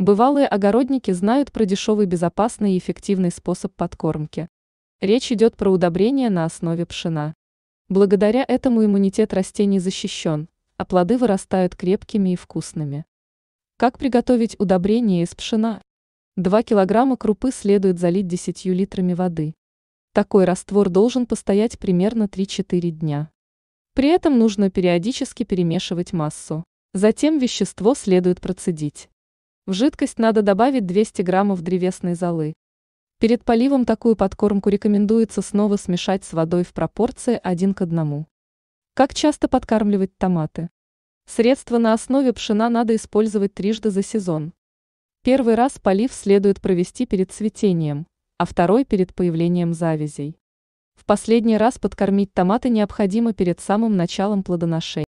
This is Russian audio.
Бывалые огородники знают про дешевый, безопасный и эффективный способ подкормки. Речь идет про удобрение на основе пшена. Благодаря этому иммунитет растений защищен, а плоды вырастают крепкими и вкусными. Как приготовить удобрение из пшена? 2 килограмма крупы следует залить 10 литрами воды. Такой раствор должен постоять примерно 3-4 дня. При этом нужно периодически перемешивать массу. Затем вещество следует процедить. В жидкость надо добавить 200 граммов древесной золы. Перед поливом такую подкормку рекомендуется снова смешать с водой в пропорции 1 к 1. Как часто подкармливать томаты? Средства на основе пшена надо использовать трижды за сезон. Первый раз полив следует провести перед цветением, а второй перед появлением завязей. В последний раз подкормить томаты необходимо перед самым началом плодоношения.